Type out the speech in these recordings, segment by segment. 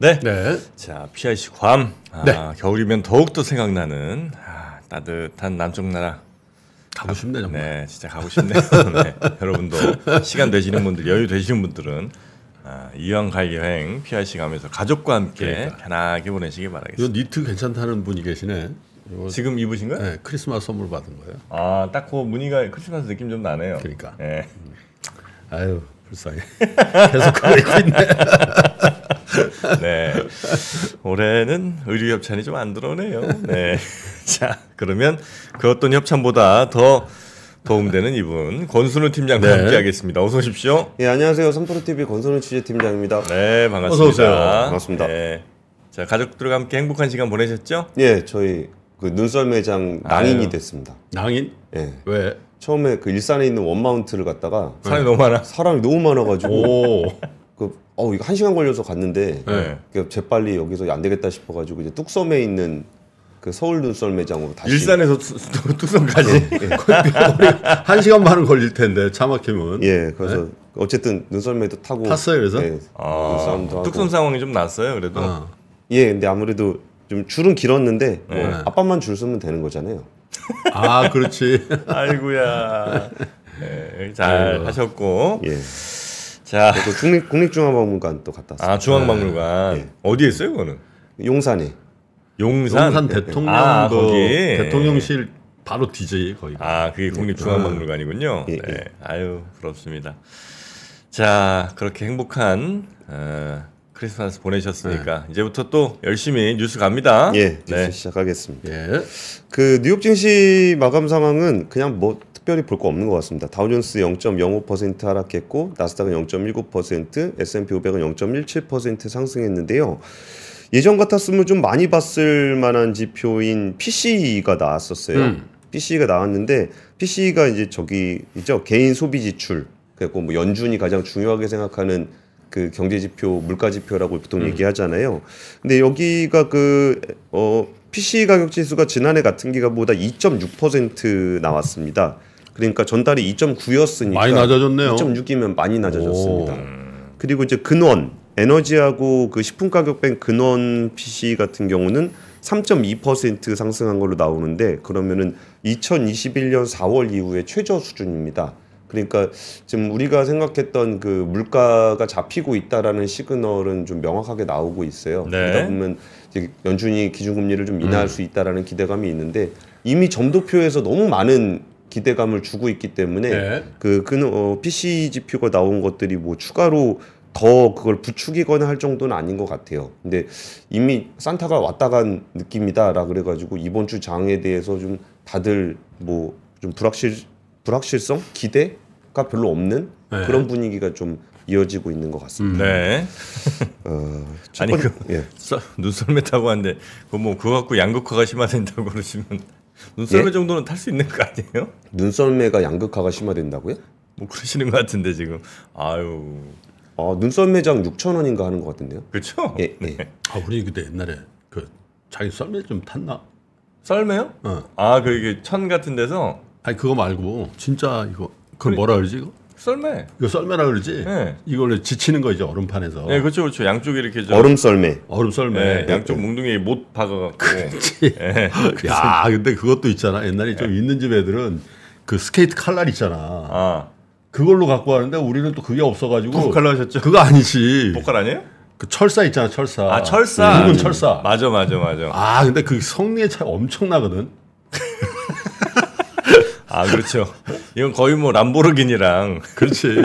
네. 네. 자, PIC 괌. 아, 네. 겨울이면 더욱더 생각나는 아, 따뜻한 남쪽 나라. 가고 싶네 정 네, 진짜 가고 싶네요. 네. 여러분도 시간 되시는 분들, 여유 되시는 분들은 아, 이왕 갈 여행 PIC 가면서 가족과 함께 그러니까. 편하게 보내시기 바라겠습니다. 이 니트 괜찮다는 분이 계시네. 이거, 지금 입으신 거예요? 네, 크리스마스 선물 받은 거예요. 아, 딱그 무늬가 크리스마스 느낌 좀 나네요. 그러니까. 네. 음. 아유, 불쌍해. 계속 그거 고 있네. 네. 올해는 의류 협찬이 좀 안 들어오네요. 네. 자, 그러면 그 어떤 협찬보다 더 도움되는 이분 권순우 팀장과 네. 함께하겠습니다. 어서 오십시오. 예, 안녕하세요. 삼토로 TV 권순우 취재팀장입니다. 네, 반갑습니다. 어서 오세요. 반갑습니다. 네. 자, 가족들과 함께 행복한 시간 보내셨죠? 예, 저희 그 눈썰 매장 낭인이 아유. 됐습니다. 낭인? 예. 왜? 처음에 그 일산에 있는 원마운트를 갔다가 사람이 너무 많아. 사람이 너무 많아가지고 오. 어 이거 한 시간 걸려서 갔는데 네. 그 재빨리 여기서 안 되겠다 싶어가지고 이제 뚝섬에 있는 그 서울 눈썰 매장으로 다시 일산에서 뚝섬까지 네. 한 시간 반은 걸릴 텐데 차 막히면 예 그래서 네? 어쨌든 눈썰매도 타고 탔어요 그래서 예, 아, 그 뚝섬 상황이 좀 났어요 그래도 아. 예 근데 아무래도 좀 줄은 길었는데 네. 뭐 아빠만 줄 서면 되는 거잖아요 아 그렇지 아이구야 네, 잘 아이고. 하셨고 예. 자, 또 네, 그 국립 국립중앙박물관 또 갔다 왔어요. 아 중앙박물관 네. 네. 어디에 있어요, 그거는? 용산에. 용산, 용산 네, 대통령 아, 그 거기. 대통령실 바로 뒤지 거의. 아 그게 국립중앙박물관이군요. 네. 네. 아유 부럽습니다. 자 그렇게 행복한 어, 크리스마스 보내셨으니까 네. 이제부터 또 열심히 뉴스 갑니다. 예, 뉴스 네. 시작하겠습니다. 예. 그 뉴욕 증시 마감 상황은 그냥 뭐 특별히 볼 거 없는 것 같습니다. 다우존스 0.05% 하락했고 나스닥은 0.19%, S&P 500은 0.17% 상승했는데요. 예전 같았으면 좀 많이 봤을 만한 지표인 PCE가 나왔었어요. 음. PCE가 나왔는데 PCE가 이제 저기 있죠 개인 소비 지출 그리고 뭐 연준이 가장 중요하게 생각하는 그 경제 지표 물가 지표라고 보통 음. 얘기하잖아요. 근데 여기가 그 어 PC 가격 지수가 지난해 같은 기간보다 2.6% 나왔습니다. 그러니까 전달이 2.9였으니까 많이 낮아졌네요. 2.6이면 많이 낮아졌습니다. 그리고 이제 근원 에너지하고 그 식품 가격 뺀 근원 PC 같은 경우는 3.2% 상승한 걸로 나오는데 그러면은 2021년 4월 이후에 최저 수준입니다. 그러니까 지금 우리가 생각했던 그 물가가 잡히고 있다라는 시그널은 좀 명확하게 나오고 있어요. 네. 그러다 보면 연준이 기준금리를 좀 인하할 음. 수 있다라는 기대감이 있는데 이미 점도표에서 너무 많은 기대감을 주고 있기 때문에 네. 그 그는 어, PC GPU가 나온 것들이 뭐 추가로 더 그걸 부추기거나 할 정도는 아닌 것 같아요. 근데 이미 산타가 왔다 간 느낌이다라 그래가지고 이번 주 장에 대해서 좀 다들 뭐 좀 불확실 불확실성 기대가 별로 없는 네. 그런 분위기가 좀 이어지고 있는 것 같습니다. 음, 네. 어, 아니 번, 그 예. 눈썰매 타고 왔는데 그뭐 그거 갖고 양극화가 심화된다고 그러시면. 눈썰매 예? 정도는 탈 수 있는 거 아니에요? 눈썰매가 양극화가 심화된다고요? 뭐 그러시는 것 같은데 지금 아유. 아 눈썰매장 6천 원인가 하는 것 같은데요? 그렇죠. 예, 네. 예. 아 우리 그때 옛날에 그 자기 썰매 좀 탔나? 썰매요? 어. 아그 이게 천 같은 데서. 아니 그거 말고 진짜 이거 그 뭐라 그러지 이거? 썰매. 이거 썰매라 그러지? 네. 이걸 로 지치는 거죠 얼음판에서. 네, 그렇죠, 그렇죠. 양쪽에 이렇게 저... 얼음 썰매. 얼음 썰매. 네, 양쪽 몽둥이못 박아갖고. 그렇지. 네. 야, 근데 그것도 있잖아. 옛날에 좀 네. 있는 집 애들은 그 스케이트 칼날 있잖아. 아. 그걸로 갖고 가는데 우리는 또 그게 없어가지고. 복칼 하셨죠? 그거 아니지. 복칼 아니에요? 그 철사 있잖아, 철사. 아, 철사. 붉은 네, 철사. 맞아, 맞아, 맞아. 아, 근데 그 성리의 차이 엄청나거든. 아 그렇죠. 이건 거의 뭐 람보르기니랑. 그렇지.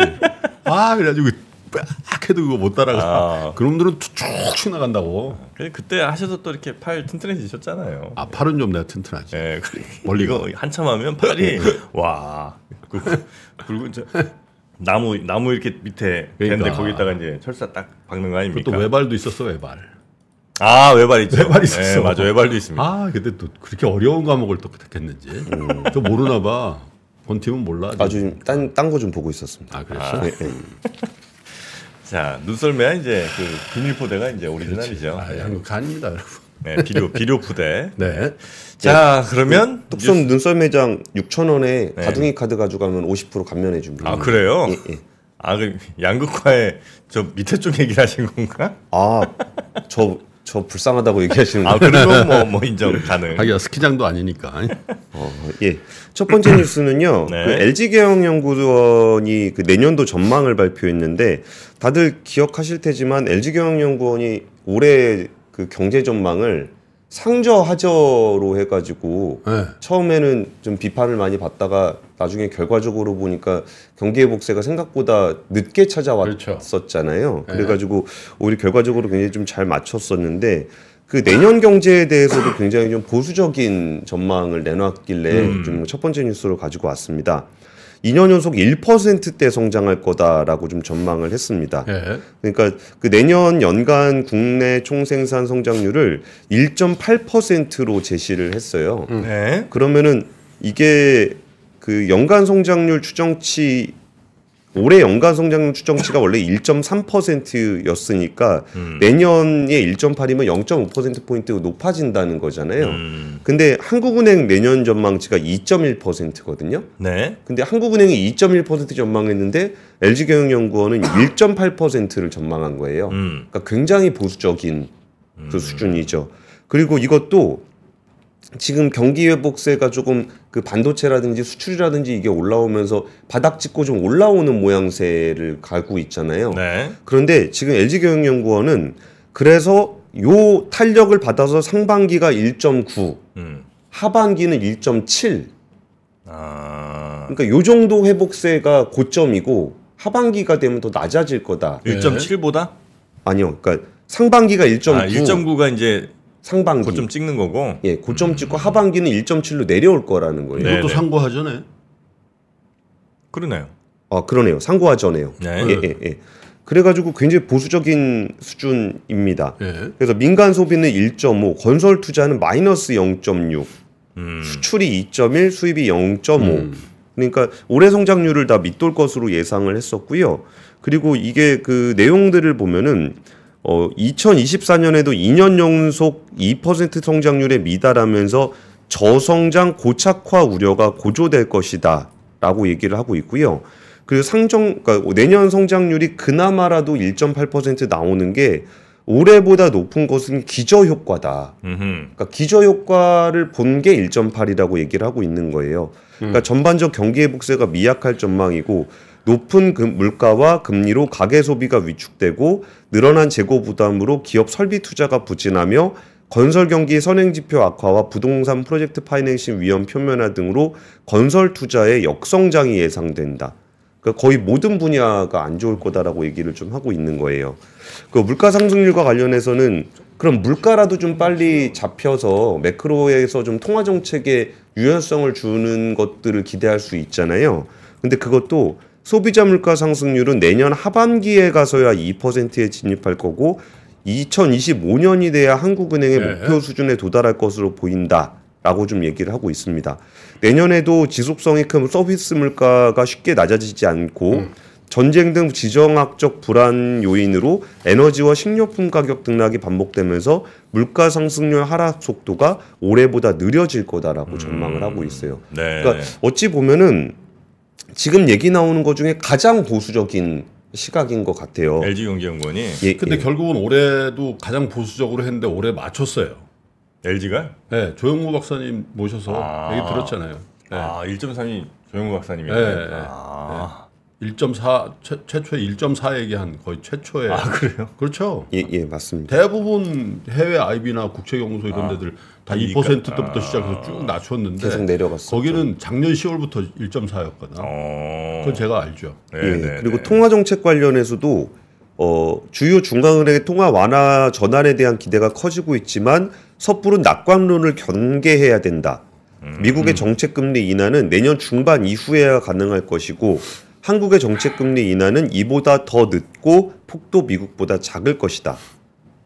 아 그래가지고 빡 해도 그거 못 따라가. 아. 그놈들은 쭉쭉 나간다고. 그래 그때 하셔서 또 이렇게 팔 튼튼해지셨잖아요. 아 팔은 좀 내가 튼튼하지. 예. 네, 멀리가 한참 하면 팔이 와 그, 굵은 저 나무 나무 이렇게 밑에 그는데 러니까 거기다가 이제 철사 딱 박는 거 아닙니까? 또 외발도 있었어 외발. 아 외발 있죠. 외발 있었어. 네, 맞아 외발도 있습니다. 아 근데 또 그렇게 어려운 과목을 또 택했는지 음. 저 모르나 봐. 본 팀은 몰라. 아주 딴딴거 좀 보고 있었습니다. 아 그랬어. 아. 네, 네. 자 눈썰매야 이제 그 비닐포대가 이제 오리지널이죠. 아, 한국 간입니다 네 비료 비료 포대. 네. 자 네. 그러면 그, 독선 뉴스... 눈썰매장 6천 원에 네. 가둥이 카드 가져가면 50% 감면해 줍니다. 아 그래요? 예, 예. 아그 양극화에저 밑에 쪽 얘기하신 건가? 아저 저 불쌍하다고 얘기하시는 아, 거예요. 아, 그런 뭐, 뭐 인정 가능. 하기야 스키장도 아니니까. 어, 예. 첫 번째 음. 뉴스는요. 네. 그 LG 개혁 연구원이 그 내년도 전망을 발표했는데 다들 기억하실 테지만 LG 경영 연구원이 올해 그 경제 전망을 상저하저로 해가지고 네. 처음에는 좀 비판을 많이 받다가 나중에 결과적으로 보니까 경기의 복세가 생각보다 늦게 찾아왔었잖아요. 그렇죠. 네. 그래가지고 오히려 결과적으로 굉장히 좀 잘 맞췄었는데 그 내년 경제에 대해서도 굉장히 좀 보수적인 전망을 내놨길래 음. 좀첫 번째 뉴스로 가지고 왔습니다. 2년 연속 1%대 성장할 거다라고 좀 전망을 했습니다. 예. 그러니까 그 내년 연간 국내 총생산 성장률을 1.8%로 제시를 했어요. 음. 네. 그러면은 이게 그 연간 성장률 추정치 올해 연간 성장 추정치가 원래 1.3%였으니까 음. 내년에 1.8이면 0.5% 포인트 높아진다는 거잖아요. 음. 근데 한국은행 내년 전망치가 2.1%거든요. 네. 근데 한국은행이 2.1% 전망했는데 LG경영연구원은 1.8%를 전망한 거예요. 음. 그러니까 굉장히 보수적인 그 음. 수준이죠. 그리고 이것도 지금 경기 회복세가 조금 그 반도체라든지 수출이라든지 이게 올라오면서 바닥 찍고 좀 올라오는 모양새를 갖고 있잖아요. 네. 그런데 지금 LG 경영연구원은 그래서 요 탄력을 받아서 상반기가 1.9, 음. 하반기는 1.7. 아. 그러니까 요 정도 회복세가 고점이고 하반기가 되면 더 낮아질 거다. 1.7보다? 아니요. 그러니까 상반기가 1.9. 아, 1.9가 이제 상반기 고점 찍는 거고 예 고점 찍고 하반기는 1.7로 내려올 거라는 거예요. 이것도 상고하 전에 그러네요. 아 그러네요. 상고하 전에요. 네. 예, 예, 예. 그래가지고 굉장히 보수적인 수준입니다. 예. 그래서 민간 소비는 1.5, 건설 투자는 마이너스 0.6, 음. 수출이 2.1, 수입이 0.5. 음. 그러니까 올해 성장률을 다 밑돌 것으로 예상을 했었고요. 그리고 이게 그 내용들을 보면은 어, 2024년에도 2년 연속 2% 성장률에 미달하면서 저성장 고착화 우려가 고조될 것이다. 라고 얘기를 하고 있고요. 그리고 상정, 그러니까 내년 성장률이 그나마라도 1.8% 나오는 게 올해보다 높은 것은 기저효과다. 그러니까 기저효과를 본 게 1.8이라고 얘기를 하고 있는 거예요. 그러니까 음. 전반적 경기 회복세가 미약할 전망이고 높은 물가와 금리로 가계 소비가 위축되고 늘어난 재고 부담으로 기업 설비 투자가 부진하며 건설 경기 선행 지표 악화와 부동산 프로젝트 파이낸싱 위험 표면화 등으로 건설 투자의 역성장이 예상된다. 그러니까 거의 모든 분야가 안 좋을 거다라고 얘기를 좀 하고 있는 거예요. 그 물가 상승률과 관련해서는 그럼 물가라도 좀 빨리 잡혀서 매크로에서 좀 통화 정책에 유연성을 주는 것들을 기대할 수 있잖아요. 근데 그것도 소비자 물가 상승률은 내년 하반기에 가서야 2%에 진입할 거고 2025년이 돼야 한국은행의 네. 목표 수준에 도달할 것으로 보인다. 라고 좀 얘기를 하고 있습니다. 내년에도 지속성이 큰 서비스 물가가 쉽게 낮아지지 않고 음. 전쟁 등 지정학적 불안 요인으로 에너지와 식료품 가격 등락이 반복되면서 물가 상승률 하락 속도가 올해보다 느려질 거다라고 전망을 음. 하고 있어요. 네. 그러니까 어찌 보면은 지금 얘기 나오는 것 중에 가장 보수적인 시각인 것 같아요. LG 경제연구원이. 예, 근데 예. 결국은 올해도 가장 보수적으로 했는데 올해 맞췄어요. LG가? 네, 조영무 박사님 모셔서 아~ 얘기 들었잖아요. 네. 아, 1.3이 조영무 박사님이요. 네, 네. 아. 네. 1.4 최, 초에 1.4 얘기한 거의 최초의 아 그래요? 그렇죠. 예예 예, 맞습니다. 대부분 해외 IB나 국채 경우소 이런 아, 데들 다2% 때부터 그러니까, 아. 시작해서 쭉 낮췄는데 계속 내려갔어. 거기는 작년 10월부터 1.4였거든. 어... 그건 제가 알죠. 네 예. 네 그리고 네. 통화 정책 관련해서도 어, 주요 중앙은행의 통화 완화 전환에 대한 기대가 커지고 있지만 섣부른 낙관론을 경계해야 된다. 미국의 음. 정책 금리 인하는 내년 중반 이후에야 가능할 것이고 한국의 정책금리 인하는 이보다 더 늦고 폭도 미국보다 작을 것이다.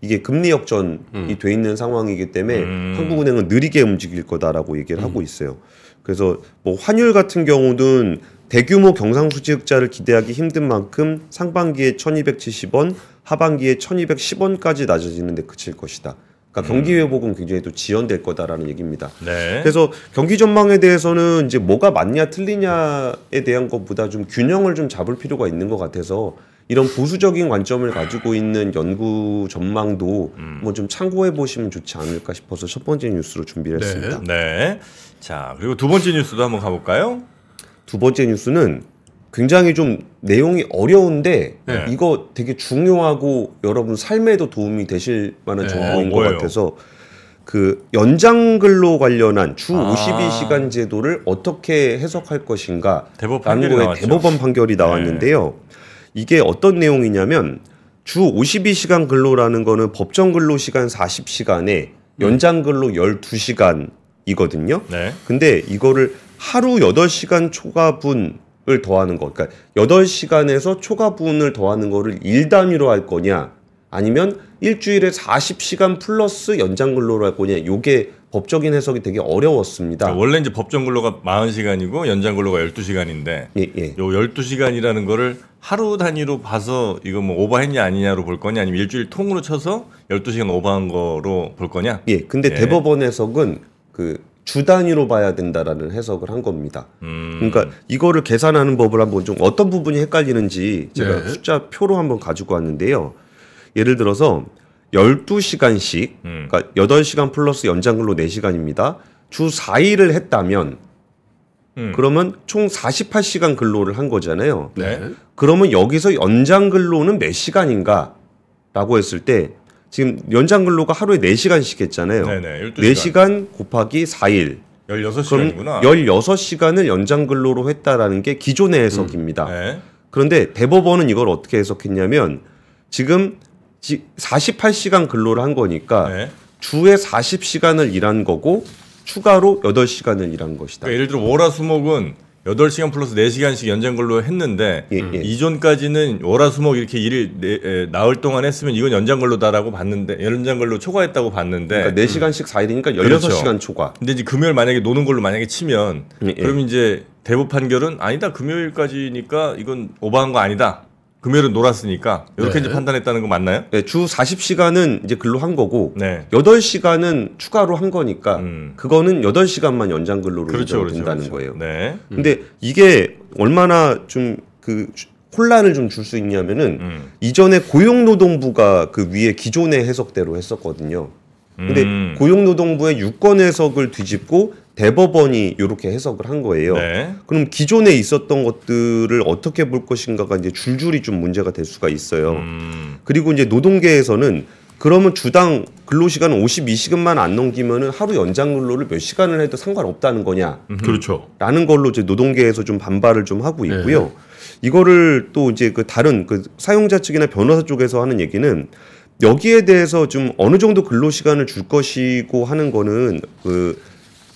이게 금리 역전이 음. 돼 있는 상황이기 때문에 음. 한국은행은 느리게 움직일 거다라고 얘기를 음. 하고 있어요. 그래서 뭐 환율 같은 경우는 대규모 경상수지흑자를 기대하기 힘든 만큼 상반기에 1270원, 하반기에 1210원까지 낮아지는 데 그칠 것이다. 그러니까 경기 회복은 굉장히 또 지연될 거다라는 얘기입니다. 네. 그래서 경기 전망에 대해서는 이제 뭐가 맞냐 틀리냐에 대한 것보다 좀 균형을 좀 잡을 필요가 있는 것 같아서 이런 보수적인 관점을 가지고 있는 연구 전망도 음. 뭐좀 참고해 보시면 좋지 않을까 싶어서 첫 번째 뉴스로 준비를 네. 했습니다. 네. 자 그리고 두 번째 뉴스도 한번 가볼까요? 두 번째 뉴스는 굉장히 좀 내용이 어려운데 네. 이거 되게 중요하고 여러분 삶에도 도움이 되실 만한 네. 정보인 네, 것 같아서 그 연장근로 관련한 주 아. 52시간 제도를 어떻게 해석할 것인가 라는 거에 대법원 판결이 네. 나왔는데요. 네. 이게 어떤 내용이냐면 주 52시간 근로라는 거는 법정 근로 시간 40시간에 음. 연장 근로 12시간이거든요. 네. 근데 이거를 하루 8시간 초과분 을 더하는 것. 그러니까 8시간에서 초과분을 더하는 거를 일 단위로 할 거냐 아니면 일주일에 40시간 플러스 연장 근로로 할 거냐 요게 법적인 해석이 되게 어려웠습니다. 그러니까 원래 이제 법정 근로가 40시간이고 연장 근로가 12시간인데 예, 예. 요 12시간이라는 거를 하루 단위로 봐서 이거 뭐 오버했냐 아니냐로 볼 거냐 아니면 일주일 통으로 쳐서 12시간 오버한 거로 볼 거냐? 예. 근데 예. 대법원 해석은 그주 단위로 봐야 된다라는 해석을 한 겁니다. 음. 그러니까 이거를 계산하는 법을 한번 좀 어떤 부분이 헷갈리는지 제가 네. 숫자 표로 한번 가지고 왔는데요. 예를 들어서 12시간씩 음. 그러니까 8시간 플러스 연장 근로 4시간입니다. 주 4일을 했다면 음. 그러면 총 48시간 근로를 한 거잖아요. 네. 그러면 여기서 연장 근로는 몇 시간인가? 라고 했을 때 지금 연장 근로가 하루에 4시간씩 했잖아요. 네네, 4시간 곱하기 4일. 16시간이구나. 16시간을 연장 근로로 했다라는 게 기존의 음, 해석입니다. 음. 네. 그런데 대법원은 이걸 어떻게 해석했냐면 지금 48시간 근로를 한 거니까 네. 주에 40시간을 일한 거고 추가로 8시간을 일한 것이다. 그러니까 예를 들어 월화수목은 8 시간 플러스 4시간씩 연장 근로 했는데 예, 예. 음. 이전까지는 월화수목 이렇게 일을 네, 에, 나흘 동안 했으면 이건 연장 근로다라고 봤는데 연장 걸로 초과했다고 봤는데 그러니까 4시간씩 4일이니까 음. 16시간 그렇죠. 초과. 근데 이제 금요일 만약에 노는 걸로 만약에 치면 예, 예. 그럼 이제 대법 판결은 아니다 금요일까지니까 이건 오버한 거 아니다. 금요일은 놀았으니까 이렇게 네. 이제 판단했다는 거 맞나요? 네, 주 40시간은 이제 근로 한 거고 네. 8시간은 추가로 한 거니까 음. 그거는 8시간만 연장 근로로 그렇죠, 인정된다는 그렇죠, 그렇죠, 거예요. 네. 근데 이게 얼마나 좀 그 혼란을 좀 줄 수 있냐면은 음. 이전에 고용노동부가 그 위에 기존의 해석대로 했었거든요. 근데 음. 고용노동부의 유권 해석을 뒤집고 대법원이 이렇게 해석을 한 거예요. 네. 그럼 기존에 있었던 것들을 어떻게 볼 것인가가 이제 줄줄이 좀 문제가 될 수가 있어요. 음. 그리고 이제 노동계에서는 그러면 주당 근로시간 52시간만 안 넘기면은 하루 연장 근로를 몇 시간을 해도 상관없다는 거냐. 그렇죠. 라는 걸로 이제 노동계에서 좀 반발을 좀 하고 네. 있고요. 네. 이거를 또 이제 그 다른 그 사용자 측이나 변호사 쪽에서 하는 얘기는 여기에 대해서 좀 어느 정도 근로시간을 줄 것이고 하는 거는 그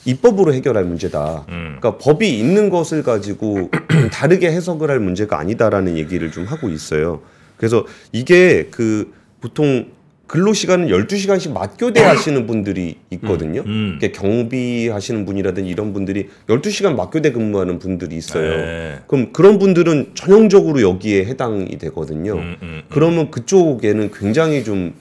입법으로 해결할 문제다. 음. 그러니까 법이 있는 것을 가지고 다르게 해석을 할 문제가 아니다라는 얘기를 좀 하고 있어요. 그래서 이게 그 보통 근로 시간은 12시간씩 맞교대 하시는 분들이 있거든요. 음, 음. 그러 경비 하시는 분이라든지 이런 분들이 12시간 맞교대 근무하는 분들이 있어요. 에. 네. 그럼 그런 분들은 전형적으로 여기에 해당이 되거든요. 음, 음, 음. 그러면 그쪽에는 굉장히 좀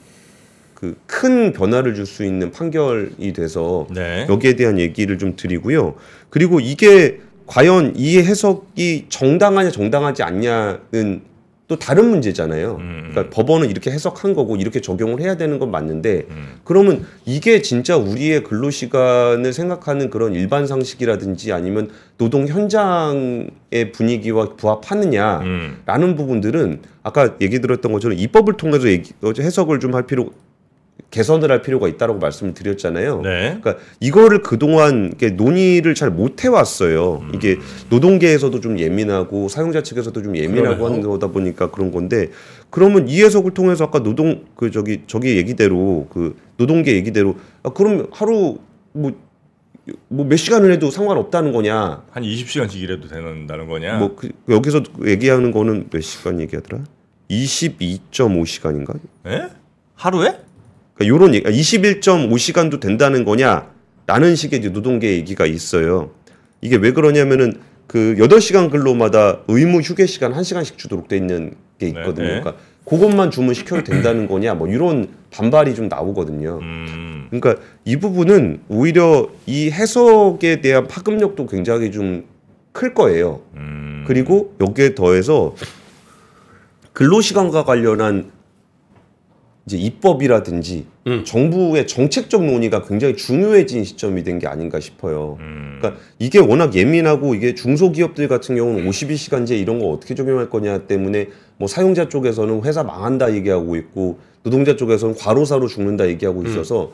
그큰 변화를 줄 수 있는 판결이 돼서 네. 여기에 대한 얘기를 좀 드리고요. 그리고 이게 과연 이 해석이 정당하냐 정당하지 않냐는 또 다른 문제잖아요. 음. 음. 그러니까 법원은 이렇게 해석한 거고 이렇게 적용을 해야 되는 건 맞는데 음. 그러면 이게 진짜 우리의 근로 시간을 생각하는 그런 일반 상식이라든지 아니면 노동 현장의 분위기와 부합하느냐라는 음. 부분들은 아까 얘기 들었던 것처럼 입법을 통해서 얘기, 해석을 좀 할 필요가 개선을 할 필요가 있다라고 말씀을 드렸잖아요. 네. 그러니까 이거를 그동안 논의를 잘 못 해왔어요. 음. 이게 노동계에서도 좀 예민하고 사용자 측에서도 좀 예민하고 그러네요. 하는 거다 보니까 그런 건데 그러면 이 해석을 통해서 아까 노동 그 저기 저기 얘기대로 그 노동계 얘기대로 아 그럼 하루 뭐 뭐몇 시간을 해도 상관없다는 거냐? 한 20시간씩 일해도 되는다는 거냐? 뭐 그, 여기서 얘기하는 거는 몇 시간 얘기하더라? 22.5시간인가? 예? 하루에? 그러니까 요런 얘기, 21.5시간도 그러니까 된다는 거냐? 라는 식의 이제 노동계 얘기가 있어요. 이게 왜 그러냐면은 그 8시간 근로마다 의무 휴게 시간 1시간씩 주도록 돼 있는 게 네, 있거든요. 네, 네. 그러니까 그것만 주문시켜도 된다는 거냐 뭐 이런 반발이 좀 나오거든요. 음. 그러니까 이 부분은 오히려 이 해석에 대한 파급력도 굉장히 좀 클 거예요. 음. 그리고 여기에 더해서 근로시간과 관련한 이제 입법이라든지 음. 정부의 정책적 논의가 굉장히 중요해진 시점이 된 게 아닌가 싶어요. 음. 그러니까 이게 워낙 예민하고 이게 중소기업들 같은 경우는 52시간제 이런 거 어떻게 적용할 거냐 때문에 뭐 사용자 쪽에서는 회사 망한다 얘기하고 있고 노동자 쪽에서는 과로사로 죽는다 얘기하고 음. 있어서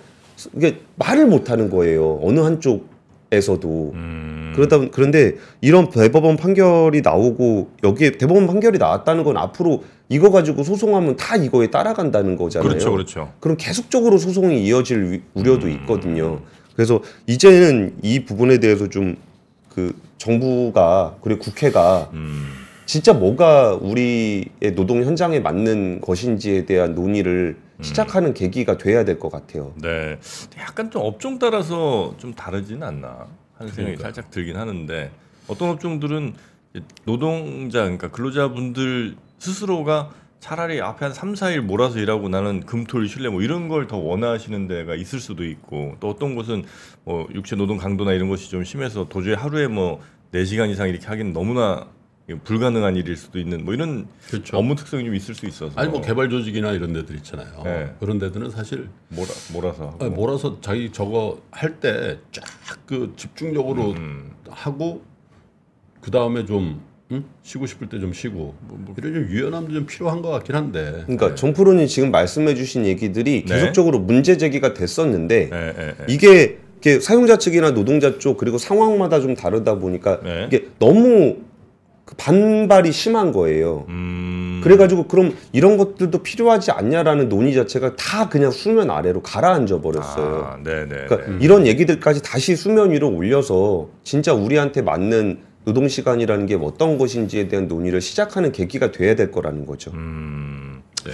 이게 말을 못 하는 거예요. 어느 한쪽 에서도 음. 그렇다 그런데 이런 대법원 판결이 나오고 여기에 대법원 판결이 나왔다는 건 앞으로 이거 가지고 소송하면 다 이거에 따라간다는 거잖아요. 그렇죠, 그렇죠. 그럼 계속적으로 소송이 이어질 위, 우려도 음. 있거든요. 그래서 이제는 이 부분에 대해서 좀 그 정부가 그리고 국회가 음. 진짜 뭐가 우리의 노동 현장에 맞는 것인지에 대한 논의를 음. 시작하는 음. 계기가 돼야 될 것 같아요. 네, 약간 좀 업종 따라서 좀 다르지는 않나 하는 생각이 그러니까요. 살짝 들긴 하는데 어떤 업종들은 노동자 그러니까 근로자분들 스스로가 차라리 앞에 한 3, 4일 몰아서 일하고 나는 금토일 신뢰 뭐 이런 걸 더 원하시는 데가 있을 수도 있고 또 어떤 곳은 뭐 육체 노동 강도나 이런 것이 좀 심해서 도저히 하루에 뭐 4시간 이상 이렇게 하기는 너무나 불가능한 일일 수도 있는 뭐 이런 그렇죠. 업무 특성이 좀 있을 수 있어서 아니 뭐 개발 조직이나 이런 데들 있잖아요. 네. 그런 데들은 사실 몰아, 몰아서 아니, 몰아서 자기 저거 할 때 쫙 그 집중적으로 음. 음. 하고 그 다음에 좀 응? 쉬고 싶을 때 좀 쉬고 뭐, 뭐. 이런 좀 유연함도 좀 필요한 것 같긴 한데. 그러니까 네. 정프로님 지금 말씀해주신 얘기들이 네? 계속적으로 문제 제기가 됐었는데 네, 네, 네. 이게 이게 사용자 측이나 노동자 쪽 그리고 상황마다 좀 다르다 보니까 네. 이게 너무 그 반발이 심한 거예요. 음... 그래가지고 그럼 이런 것들도 필요하지 않냐라는 논의 자체가 다 그냥 수면 아래로 가라앉아 버렸어요. 아, 네, 네, 그러니까 음... 이런 얘기들까지 다시 수면 위로 올려서 진짜 우리한테 맞는 노동 시간이라는 게 어떤 것인지에 대한 논의를 시작하는 계기가 돼야 될 거라는 거죠. 음... 네.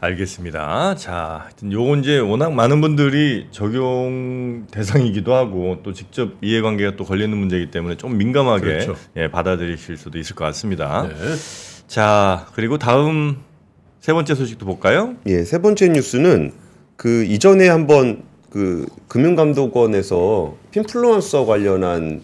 알겠습니다. 자, 요건 이제 워낙 많은 분들이 적용 대상이기도 하고 또 직접 이해관계가 또 걸리는 문제이기 때문에 좀 민감하게 그렇죠. 예, 받아들이실 수도 있을 것 같습니다. 네. 자, 그리고 다음 세 번째 소식도 볼까요? 예, 세 번째 뉴스는 그 이전에 한번 그 금융감독원에서 핀플루언서 관련한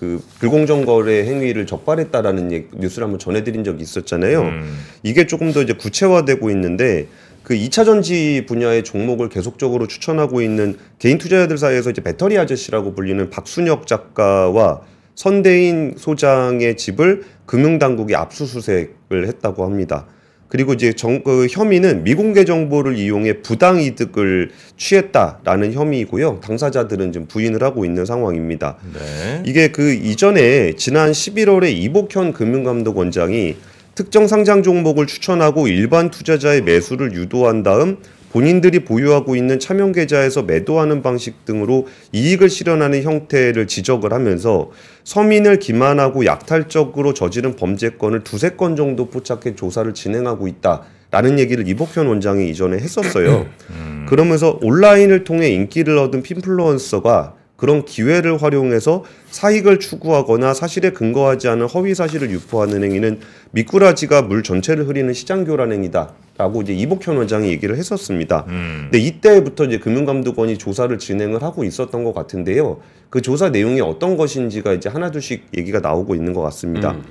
그 불공정 거래 행위를 적발했다라는 얘 뉴스를 한번 전해드린 적이 있었잖아요. 음. 이게 조금 더 이제 구체화되고 있는데 그2차 전지 분야의 종목을 계속적으로 추천하고 있는 개인 투자자들 사이에서 이제 배터리 아저씨라고 불리는 박순혁 작가와 선대인 소장의 집을 금융당국이 압수수색을 했다고 합니다. 그리고 이제 정, 그 혐의는 미공개 정보를 이용해 부당 이득을 취했다라는 혐의이고요. 당사자들은 지금 부인을 하고 있는 상황입니다. 네. 이게 그 이전에 지난 11월에 이복현 금융감독원장이 특정 상장 종목을 추천하고 일반 투자자의 매수를 유도한 다음 본인들이 보유하고 있는 차명 계좌에서 매도하는 방식 등으로 이익을 실현하는 형태를 지적을 하면서 서민을 기만하고 약탈적으로 저지른 범죄권을 두세 건 정도 포착해 조사를 진행하고 있다. 라는 얘기를 이복현 원장이 이전에 했었어요. 음. 그러면서 온라인을 통해 인기를 얻은 핀플루언서가 그런 기회를 활용해서 사익을 추구하거나 사실에 근거하지 않은 허위 사실을 유포하는 행위는 미꾸라지가 물 전체를 흐리는 시장교란 행위다. 라고 이제 이복현 원장이 얘기를 했었습니다. 음. 근데 이때부터 이제 금융감독원이 조사를 진행을 하고 있었던 것 같은데요. 그 조사 내용이 어떤 것인지가 이제 하나둘씩 얘기가 나오고 있는 것 같습니다. 음.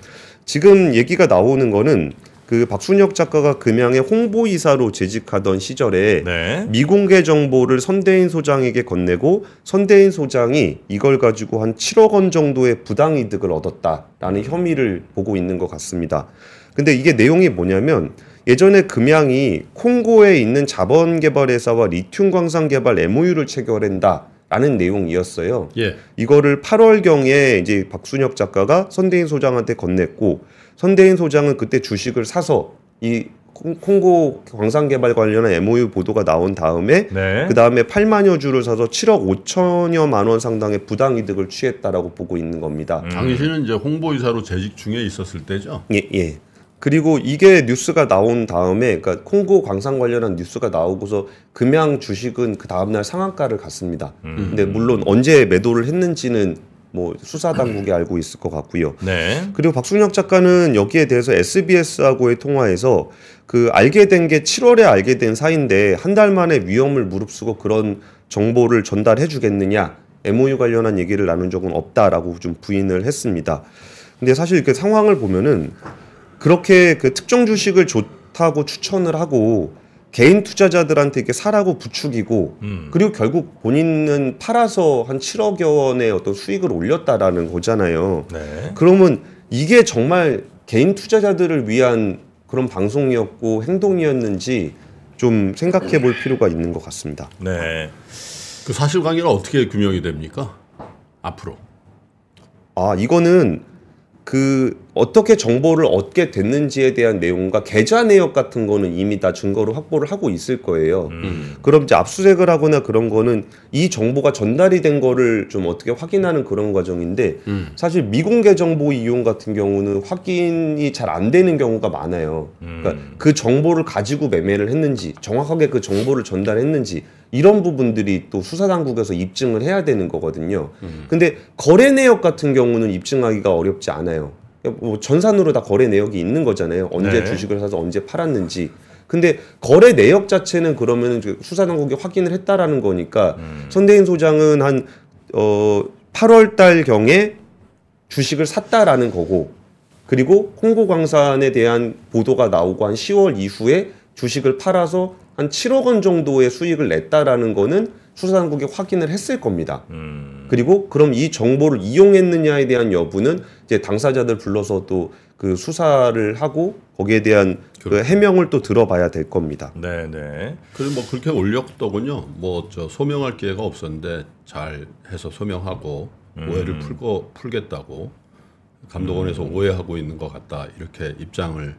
지금 얘기가 나오는 거는 그 박순혁 작가가 금양의 홍보이사로 재직하던 시절에 네. 미공개 정보를 선대인 소장에게 건네고 선대인 소장이 이걸 가지고 한 7억 원 정도의 부당 이득을 얻었다라는 음. 혐의를 보고 있는 것 같습니다. 근데 이게 내용이 뭐냐면 예전에 금양이 콩고에 있는 자본개발회사와 리튬광산개발 MOU를 체결한다. 라는 내용이었어요. 예. 이거를 8월경에 이제 박순혁 작가가 선대인 소장한테 건넸고, 선대인 소장은 그때 주식을 사서 이 콩고 광산 개발 관련한 MOU 보도가 나온 다음에 네. 그 다음에 8만여 주를 사서 7억 5천여만 원 상당의 부당 이득을 취했다라고 보고 있는 겁니다. 음. 당신은 이제 홍보이사로 재직 중에 있었을 때죠? 예, 예. 그리고 이게 뉴스가 나온 다음에 그러니까 콩고 광산 관련한 뉴스가 나오고서 금양 주식은 그 다음날 상한가를 갔습니다. 음. 근데 물론 언제 매도를 했는지는 뭐 수사 당국이 알고 있을 것 같고요. 네. 그리고 박순혁 작가는 여기에 대해서 SBS하고의 통화에서 그 알게 된 게 7월에 알게 된 사이인데 한 달 만에 위험을 무릅쓰고 그런 정보를 전달해 주겠느냐 MOU 관련한 얘기를 나눈 적은 없다라고 좀 부인을 했습니다. 근데 사실 이렇게 그 상황을 보면은 그렇게 그 특정 주식을 좋다고 추천을 하고 개인 투자자들한테 이렇게 사라고 부추기고 음. 그리고 결국 본인은 팔아서 한 7억여 원의 어떤 수익을 올렸다라는 거잖아요. 네. 그러면 이게 정말 개인 투자자들을 위한 그런 방송이었고 행동이었는지 좀 생각해 볼 필요가 있는 것 같습니다. 네. 그 사실관계가 어떻게 규명이 됩니까? 앞으로. 아, 이거는 그 어떻게 정보를 얻게 됐는지에 대한 내용과 계좌 내역 같은 거는 이미 다 증거로 확보를 하고 있을 거예요. 음. 음. 그럼 이제 압수색을 하거나 그런 거는 이 정보가 전달이 된 거를 좀 어떻게 확인하는 그런 과정인데 음. 사실 미공개 정보 이용 같은 경우는 확인이 잘 안 되는 경우가 많아요. 그러니까 음. 그러니까 그 정보를 가지고 매매를 했는지 정확하게 그 정보를 전달했는지 이런 부분들이 또 수사당국에서 입증을 해야 되는 거거든요. 음. 근데 거래 내역 같은 경우는 입증하기가 어렵지 않아요. 뭐 전산으로 다 거래 내역이 있는 거잖아요. 언제 네. 주식을 사서 언제 팔았는지. 근데 거래 내역 자체는 그러면 수사당국이 확인을 했다라는 거니까 음. 선대인 소장은 한 어, 8월 달 경에 주식을 샀다라는 거고 그리고 홍보광산에 대한 보도가 나오고 한 10월 이후에 주식을 팔아서 한 7억 원 정도의 수익을 냈다라는 거는 수사당국이 확인을 했을 겁니다. 음. 그리고 그럼 이 정보를 이용했느냐에 대한 여부는 이제 당사자들 불러서 또 그 수사를 하고 거기에 대한 그 해명을 또 들어봐야 될 겁니다. 네네. 네. 그리고 뭐 그렇게 올렸더군요. 뭐 저 소명할 기회가 없었는데 잘 해서 소명하고 음. 오해를 풀고 풀겠다고 감독원에서 음. 오해하고 있는 것 같다 이렇게 입장을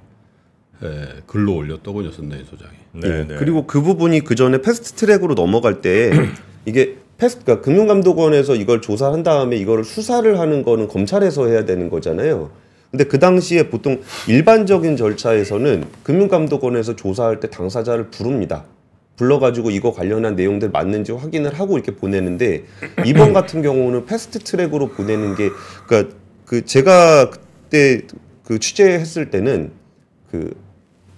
예, 글로 올렸더군요 선대인 소장이. 네, 예, 네. 그리고 그 부분이 그 전에 패스트트랙으로 넘어갈 때 이게 패스트 그러니까 금융감독원에서 이걸 조사한 다음에 이거를 수사를 하는 거는 검찰에서 해야 되는 거잖아요. 근데 그 당시에 보통 일반적인 절차에서는 금융감독원에서 조사할 때 당사자를 부릅니다. 불러가지고 이거 관련한 내용들 맞는지 확인을 하고 이렇게 보내는데 이번 같은 경우는 패스트 트랙으로 보내는 게 그러니까 그 제가 그때 그 취재했을 때는 그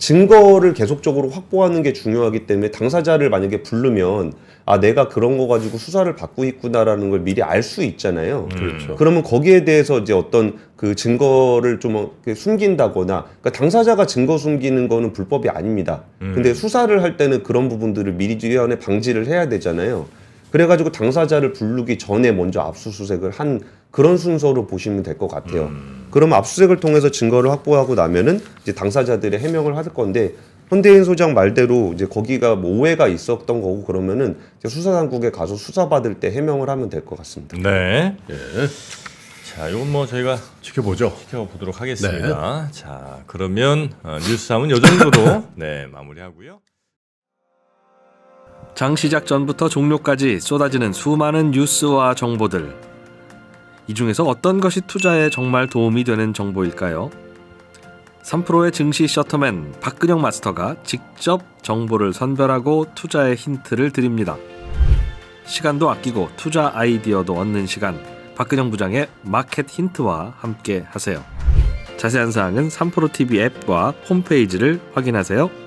증거를 계속적으로 확보하는 게 중요하기 때문에 당사자를 만약에 부르면 아 내가 그런 거 가지고 수사를 받고 있구나라는 걸 미리 알 수 있잖아요. 음. 그렇죠. 그러면 거기에 대해서 이제 어떤 그 증거를 좀 어, 숨긴다거나 그러니까 당사자가 증거 숨기는 거는 불법이 아닙니다. 음. 근데 수사를 할 때는 그런 부분들을 미리 전에 방지를 해야 되잖아요. 그래가지고 당사자를 부르기 전에 먼저 압수수색을 한 그런 순서로 보시면 될 것 같아요. 음. 그럼 압수수색을 통해서 증거를 확보하고 나면은 이제 당사자들의 해명을 할 건데 현대인 소장 말대로 이제 거기가 뭐 오해가 있었던 거고 그러면은 수사당국에 가서 수사받을 때 해명을 하면 될 것 같습니다. 네. 예. 자, 이건 뭐 저희가 지켜보죠. 지켜보도록 하겠습니다. 네. 자, 그러면 어, 뉴스 3은 요 정도로 네 마무리하고요. 장 시작 전부터 종료까지 쏟아지는 수많은 뉴스와 정보들. 이 중에서 어떤 것이 투자에 정말 도움이 되는 정보일까요? 3프로의 증시 셔터맨 박근영 마스터가 직접 정보를 선별하고 투자의 힌트를 드립니다. 시간도 아끼고 투자 아이디어도 얻는 시간 박근영 부장의 마켓 힌트와 함께 하세요. 자세한 사항은 3프로TV 앱과 홈페이지를 확인하세요.